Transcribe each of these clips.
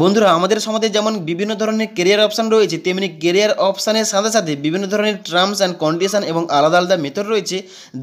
বন্ধুরা আমাদের সমাজে যেমন বিভিন্ন ধরনের কেরিয়ার অপশান রয়েছে তেমনি কেরিয়ার অপশানের সাথে সাথে বিভিন্ন ধরনের টার্মস অ্যান্ড কন্ডিশন এবং আলাদা আলাদা মেথড রয়েছে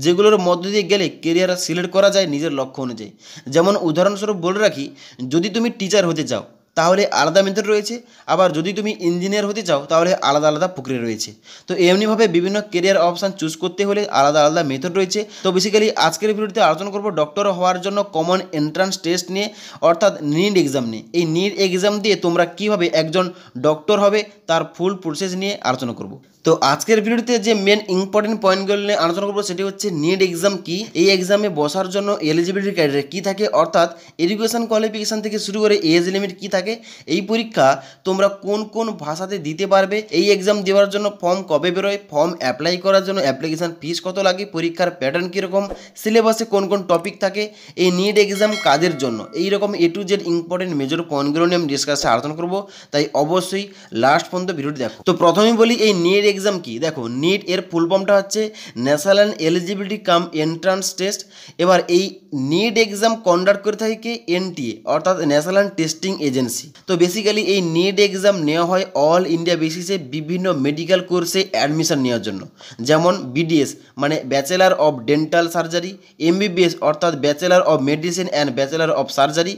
যেগুলোর মধ্য দিয়ে গেলে কেরিয়ার সিলেক্ট করা যায় নিজের লক্ষ্য অনুযায়ী যেমন উদাহরণস্বরূপ বলে রাখি যদি তুমি টিচার হতে চাও তাহলে আলাদা মেথড রয়েছে আবার যদি তুমি ইঞ্জিনিয়ার হতে চাও তাহলে আলাদা আলাদা প্রক্রিয়া রয়েছে তো এমনিভাবে বিভিন্ন কেরিয়ার অপশান চুজ করতে হলে আলাদা আলাদা মেথড রয়েছে তো বেসিক্যালি আজকের ভিডিওতে আলোচনা করবো ডক্টর হওয়ার জন্য কমন এন্ট্রান্স টেস্ট নিয়ে অর্থাৎ নিট এক্সাম নিয়ে এই নিট এক্সাম দিয়ে তোমরা কিভাবে একজন ডক্টর হবে তার ফুল প্রসেস নিয়ে আলোচনা করব তো আজকের ভিডিওতে যে মেন ইম্পর্টেন্ট পয়েন্টগুলো নিয়ে আলোচনা করবো সেটি হচ্ছে নিট এক্সাম কি এই এক্সামে বসার জন্য এলিজিবিলিটি ক্রাইটেরিয়া কী থাকে অর্থাৎ এডুকেশন কোয়ালিফিকেশান থেকে শুরু করে এজ লিমিট কী থাকে এই পরীক্ষা তোমরা কোন কোন ভাষাতে দিতে পারবে এই এক্সাম দেওয়ার জন্য ফর্ম কবে বেরোয় ফর্ম অ্যাপ্লাই করার জন্য অ্যাপ্লিকেশান ফিস কত লাগে পরীক্ষার প্যাটার্ন কীরকম সিলেবাসে কোন কোন টপিক থাকে এই নিট এক্সাম কাদের জন্য এই রকম A to Z important major পয়েন্টগুলো নিয়ে আমি ডিসকাসে আলোচনা করবো তাই অবশ্যই লাস্ট পর্যন্ত ভিডিওটি দেখো তো প্রথমেই বলি এই নিট এক্সাম কি দেখো নিট এর ফুল ফর্মটা হচ্ছে national eligibility cum entrance test এবার এই নিট এক্সাম কন্ডাক্ট করে থাকে এনটিএ অর্থাৎ ন্যাশনাল টেস্টিং এজেন্সি তো বেসিক্যালি এই নিট এক্সাম নেওয়া হয় অল ইন্ডিয়া বেসিসে বিভিন্ন মেডিকেল কোর্সে অ্যাডমিশন নেওয়ার জন্য যেমন বিডিএস মানে bachelor of dental surgery MBBS অর্থাৎ bachelor of medicine and bachelor of surgery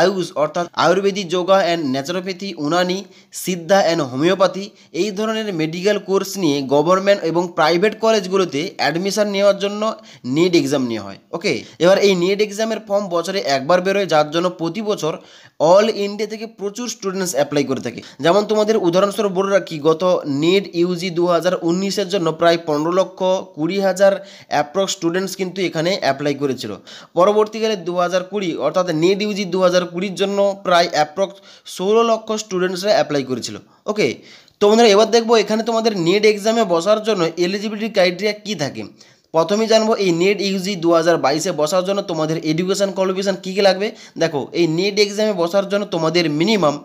AYUSH অর্থাৎ ayurvedic yoga and naturopathy Unani Siddha and homeopathy এই ধরনের মেডিকেল কোর্স কোর্স নিয়ে গভর্নমেন্ট এবং প্রাইভেট কলেজগুলোতে অ্যাডমিশান নেওয়ার জন্য নিট এক্সাম নেওয়া হয় ওকে এবার এই নিট এক্সামের ফর্ম বছরে একবার বেরোয় যার জন্য প্রতি বছর অল ইন্ডিয়া থেকে প্রচুর স্টুডেন্টস অ্যাপ্লাই করে থাকে যেমন তোমাদের উদাহরণস্বরূপ বলে রাখি গত নিট ইউজি দু হাজার উনিশের জন্য প্রায় পনেরো লক্ষ কুড়ি হাজার অ্যাপ্রক্স স্টুডেন্টস কিন্তু এখানে অ্যাপ্লাই করেছিল পরবর্তীকালে দু হাজার কুড়ি অর্থাৎ নিট ইউজি দু হাজার কুড়ির জন্য প্রায় অ্যাপ্রক্স ষোলো লক্ষ স্টুডেন্টসরা অ্যাপ্লাই করেছিল ওকে তো বন্ধুরা এবার দেখবো এখানে তোমাদের নেট এক্সামে বসার জন্য এলিজিবিলিটি ক্রাইটেরিয়া কী থাকে প্রথমে জানবো এই নেট ইউজি দু হাজার বাইশে বসার জন্য তোমাদের এডুকেশান কোয়ালিফিকেশান কী কী লাগবে দেখো এই নেট এক্সামে বসার জন্য তোমাদের মিনিমাম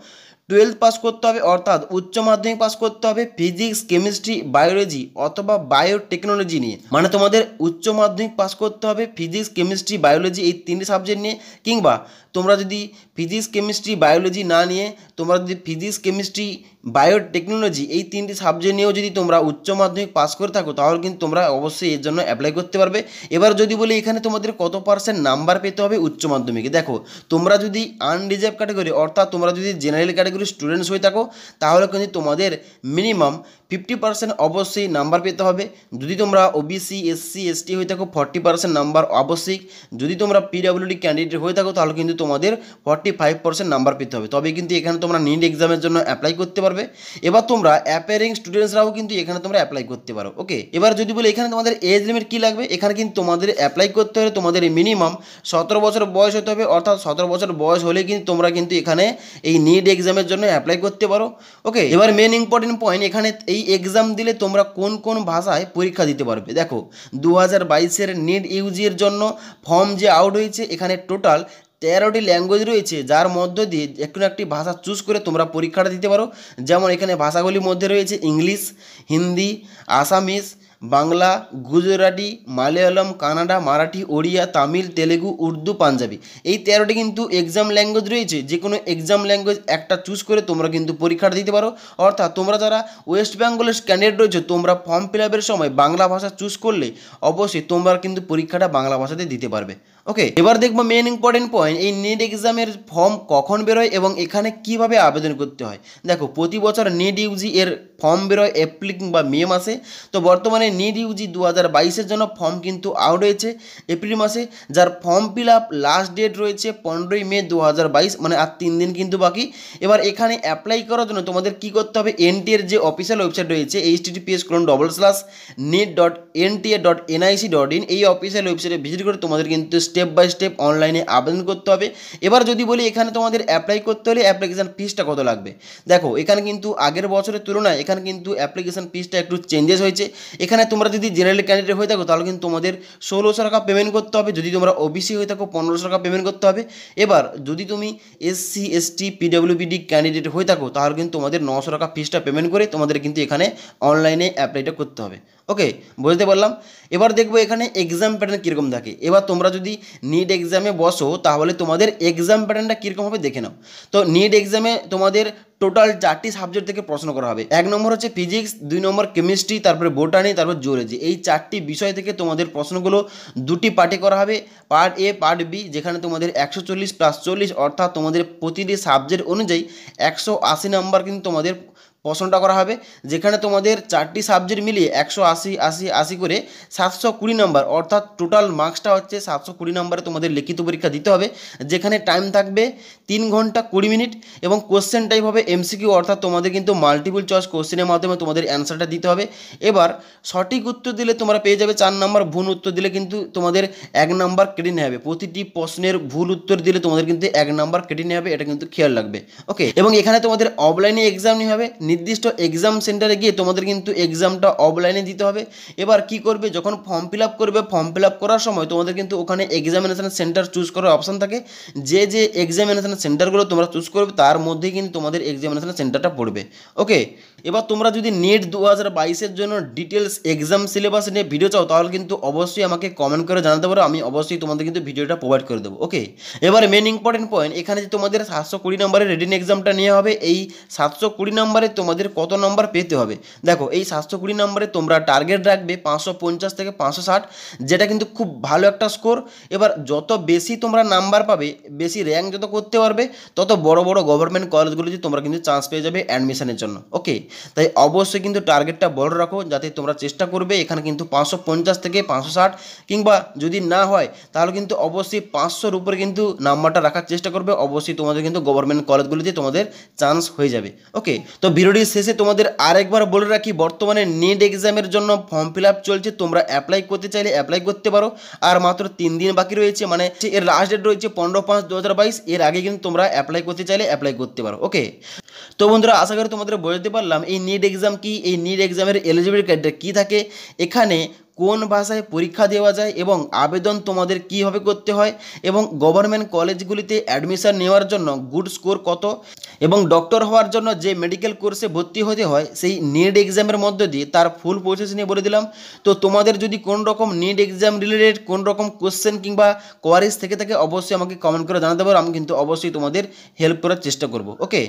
টুয়েলভ পাস করতে হবে অর্থাৎ উচ্চ মাধ্যমিক পাস করতে হবে ফিজিক্স কেমিস্ট্রি বায়োলজি অথবা বায়োটেকনোলজি নিয়ে মানে তোমাদের উচ্চ মাধ্যমিক পাস করতে হবে ফিজিক্স কেমিস্ট্রি বায়োলজি এই তিনটি সাবজেক্ট নিয়ে কিংবা তোমরা যদি ফিজিক্স কেমিস্ট্রি বায়োলজি না নিয়ে তোমরা যদি ফিজিক্স কেমিস্ট্রি বায়োটেকনোলজি এই তিনটি সাবজেক্ট নিয়েও যদি তোমরা উচ্চ মাধ্যমিক পাস করে থাকো তাহলে কিন্তু তোমরা অবশ্যই এর জন্য অ্যাপ্লাই করতে পারবে এবার যদি বলি এখানে তোমাদের কত পার্সেন্ট নাম্বার পেতে হবে উচ্চ মাধ্যমিকে দেখো তোমরা যদি আনরিজার্ভ ক্যাটাগরি অর্থাৎ তোমরা যদি জেনারেল ক্যাটাগরির স্টুডেন্টস হয়ে থাকো তাহলে কিন্তু তোমাদের মিনিমাম ফিফটি পার্সেন্ট অবশ্যই নাম্বার পেতে হবে যদি তোমরা ওবিসি এসসি এসটি হয়ে থাকো ফর্টি পার্সেন্ট নাম্বার আবশ্যিক যদি তোমরা পিডাব্লিউডি ক্যান্ডিডেট হয়ে থাকো তাহলে কিন্তু তোমাদের ফর্টি ফাইভ পার্সেন্ট নাম্বার পেতে হবে তবে কিন্তু এখানে তোমরা নিট এক্সামের জন্য অ্যাপ্লাই করতে পারবে এবার তোমরা অ্যাপেয়ারিং স্টুডেন্টসরাও কিন্তু এখানে তোমরা অ্যাপ্লাই করতে পারো ওকে এবার যদি বলি এখানে তোমাদের এজ লিমিট কী লাগবে এখানে কিন্তু তোমাদের অ্যাপ্লাই করতে হলে তোমাদের মিনিমাম সতেরো বছর বয়স হতে হবে অর্থাৎ সতেরো বছর বয়স হলে কিন্তু তোমরা কিন্তু এখানে এই নিট এক্সামের জন্য অ্যাপ্লাই করতে পারো ওকে এবার মেন ইম্পর্টেন্ট পয়েন্ট এখানে এই এক্সাম দিলে তোমরা কোন কোন ভাষায় পরীক্ষা দিতে পারবে দেখো দু হাজার বাইশের নিট ইউজির জন্য ফর্ম যে আউট হয়েছে এখানে টোটাল তেরোটি ল্যাঙ্গুয়েজ রয়েছে যার মধ্য দিয়ে কোনো একটি ভাষা চুজ করে তোমরা পরীক্ষাটা দিতে পারো যেমন এখানে ভাষাগুলির মধ্যে রয়েছে ইংলিশ হিন্দি আসামিস বাংলা গুজরাটি মালয়ালম কানাডা মারাঠি ওড়িয়া তামিল তেলেগু উর্দু পাঞ্জাবি এই তেরোটি কিন্তু এক্সাম ল্যাঙ্গুয়েজ রয়েছে যে কোনো এক্সাম ল্যাঙ্গুয়েজ একটা চুজ করে তোমরা কিন্তু পরীক্ষাটা দিতে পারো অর্থাৎ তোমরা যারা ওয়েস্ট বেঙ্গলের ক্যান্ডিডেট রয়েছে তোমরা ফর্ম ফিল সময় বাংলা ভাষা চুজ করলে অবশ্যই তোমরা কিন্তু পরীক্ষাটা বাংলা ভাষাতে দিতে পারবে ওকে এবার দেখবো মেন ইম্পর্টেন্ট পয়েন্ট এই নেট এক্সামের ফর্ম কখন বেরোয় এবং এখানে কিভাবে আবেদন করতে হয় দেখো প্রতি বছর নেট ইউজি এর ফর্ম বেরোয় এপ্রিল কিংবা মে মাসে তো বর্তমানে নেট ইউজি দু হাজার বাইশের জন্য ফর্ম কিন্তু আউট হয়েছে এপ্রিল মাসে যার form fill up last date রয়েছে পনেরোই মে দু হাজার বাইশ মানে আর তিন দিন কিন্তু বাকি এবার এখানে অ্যাপ্লাই করার জন্য তোমাদের কি করতে হবে এনটিএর যে অফিসিয়াল ওয়েবসাইট রয়েছে H TPS colon double slash NEET dot NTA dot NIC dot in এই অফিসিয়াল ওয়েবসাইটে ভিজিট করে তোমাদের কিন্তু স্টেপ বাই স্টেপ অনলাইনে আবেদন করতে হবে এবার যদি বলি এখানে তোমাদের অ্যাপ্লাই করতে হলে অ্যাপ্লিকেশান ফিসটা কত লাগবে দেখো এখানে কিন্তু আগের বছরের তুলনায় এখানে কিন্তু অ্যাপ্লিকেশান ফিসটা একটু চেঞ্জেস হয়েছে এখানে তোমরা যদি জেনারেল ক্যান্ডিডেট হয়ে থাকো তাহলে কিন্তু তোমাদের ষোলোশো টাকা পেমেন্ট করতে হবে যদি তোমরা ওবিসি হয়ে থাকো পনেরোশো টাকা পেমেন্ট করতে হবে এবার যদি তুমি এসসি এসটি পিডাব্লিউবিডি ক্যান্ডিডেট হয়ে থাকো তাহলে কিন্তু তোমাদের নশো টাকা ফিসটা পেমেন্ট করে তোমাদের কিন্তু এখানে অনলাইনে অ্যাপ্লাইটা করতে হবে ওকে বুঝতে পারলাম এবার দেখবো এখানে এক্সাম প্যাটার্ন কীরকম থাকে এবার তোমরা যদি নিট এক্সামে বসো তাহলে তোমাদের এক্সাম প্যাটার্নটা কীরকম হবে দেখে নাও তো নিট এক্সামে তোমাদের টোটাল চারটি সাবজেক্ট থেকে প্রশ্ন করা হবে এক নম্বর হচ্ছে ফিজিক্স দুই নম্বর কেমিস্ট্রি তারপরে বোটানি তারপর জুওলজি এই চারটি বিষয় থেকে তোমাদের প্রশ্নগুলো দুটি পার্টে করা হবে পার্ট এ পার্ট বি যেখানে তোমাদের একশো চল্লিশ প্লাস চল্লিশ অর্থাৎ তোমাদের প্রতিটি সাবজেক্ট অনুযায়ী একশো আশি নম্বর কিন্তু তোমাদের প্রশ্নটা করা হবে যেখানে তোমাদের চারটি সাবজেক্ট মিলিয়ে একশো আশি আশি আশি করে সাতশো কুড়ি নম্বর অর্থাৎ টোটাল মার্কসটা হচ্ছে সাতশো কুড়ি নম্বরে তোমাদের লিখিত পরীক্ষা দিতে হবে যেখানে টাইম থাকবে তিন ঘন্টা কুড়ি মিনিট এবং কোশ্চেন টাইপ হবে এমসিকিউ অর্থাৎ তোমাদের কিন্তু মাল্টিপুল চয়েস কোশ্চেনের মাধ্যমে তোমাদের অ্যান্সারটা দিতে হবে এবার সঠিক উত্তর দিলে তোমরা পেয়ে যাবে চার নম্বর ভুল উত্তর দিলে কিন্তু তোমাদের এক নম্বর কেটে নেওয়া হবে প্রতিটি প্রশ্নের ভুল উত্তর দিলে তোমাদের কিন্তু এক নম্বর কেটে নেওয়া হবে এটা কিন্তু খেয়াল রাখবে ওকে এবং এখানে তোমাদের অফলাইনে এক্সাম নিয়ে হবে নির্দিষ্ট এক্সাম সেন্টারে গিয়ে তোমাদের কিন্তু এক্সামটা অফলাইনে দিতে হবে এবার কি করবে যখন ফর্ম ফিল করবে ফর্ম ফিল করার সময় তোমাদের কিন্তু ওখানে এক্সামিনেশান সেন্টার চুজ করার অপশান থাকে যে যে এক্সামিনেশান সেন্টারগুলো তোমরা চুজ করবে তার মধ্যে কিন্তু তোমাদের এক্সামিনেশান সেন্টারটা পড়বে ওকে এবার তোমরা যদি নেট দু হাজার বাইশের জন্য ডিটেলস এক্সাম সিলেবাস নিয়ে ভিডিও চাও তাহলে কিন্তু অবশ্যই আমাকে কমেন্ট করে জানাতে পারো আমি অবশ্যই তোমাদের কিন্তু ভিডিওটা প্রোভাইড করে দেবো ওকে এবার মেন ইম্পর্টেন্ট পয়েন্ট এখানে যে তোমাদের সাতশো কুড়ি নম্বরের রেডিং এক্সামটা নিয়ে হবে এই সাতশো কুড়ি নম্বরে তোমাদের কত নম্বর পেতে হবে দেখো এই সাতশো কুড়ি নম্বরে তোমরা টার্গেট রাখবে পাঁচশো পঞ্চাশ থেকে পাঁচশো ষাট যেটা কিন্তু খুব ভালো একটা স্কোর এবার যত বেশি তোমরা নাম্বার পাবে বেশি র্যাঙ্ক যত করতে পারবে তত বড় বড় গভর্নমেন্ট কলেজগুলোতে তোমরা কিন্তু চান্স পেয়ে যাবে অ্যাডমিশনের জন্য ওকে তাই অবশ্যই কিন্তু টার্গেটটা বড় রাখো যাতে তোমরা চেষ্টা করবে এখানে কিন্তু পাঁচশো পঞ্চাশ থেকে পাঁচশো ষাট কিংবা যদি না হয় তাহলে কিন্তু অবশ্যই পাঁচশোর উপরে কিন্তু নাম্বারটা রাখার চেষ্টা করবে অবশ্যই তোমাদের কিন্তু গভর্নমেন্ট কলেজগুলিতে তোমাদের চান্স হয়ে যাবে ওকে তো ভিডিও ভিডিওটির শেষে তোমাদের আরেকবার বলে রাখি বর্তমানে নেট এক্সামের জন্য ফর্ম ফিল চলছে তোমরা অ্যাপ্লাই করতে চাইলে অ্যাপ্লাই করতে পারো আর মাত্র তিন দিন বাকি রয়েছে মানে এর লাস্ট ডেট রয়েছে পনেরো পাঁচ দু এর আগে কিন্তু তোমরা অ্যাপ্লাই করতে চাইলে অ্যাপ্লাই করতে পারো ওকে তো বন্ধুরা আশা করি তোমাদের বোঝাতে পারলাম এই নিট এক্সাম কি এই নিট এক্সামের এলিজিবিলিটি ক্রাইটেরিয়া কী থাকে এখানে কোন ভাষায় পরীক্ষা দেওয়া যায় এবং আবেদন তোমাদের কীভাবে করতে হয় এবং গভর্নমেন্ট কলেজগুলিতে অ্যাডমিশন নেওয়ার জন্য গুড স্কোর কত এবং ডক্টর হওয়ার জন্য যে মেডিকেল কোর্সে ভর্তি হতে হয় সেই নিট এক্সামের মধ্য দিয়ে তার ফুল প্রসেস নিয়ে বলে দিলাম তো তোমাদের যদি কোন রকম নিট এক্সাম রিলেটেড কোন রকম কোশ্চেন কিংবা কোয়ারিজ থেকে থাকে অবশ্যই আমাকে কমেন্ট করে জানাতে পারো আমি কিন্তু অবশ্যই তোমাদের হেল্প করার চেষ্টা করব ওকে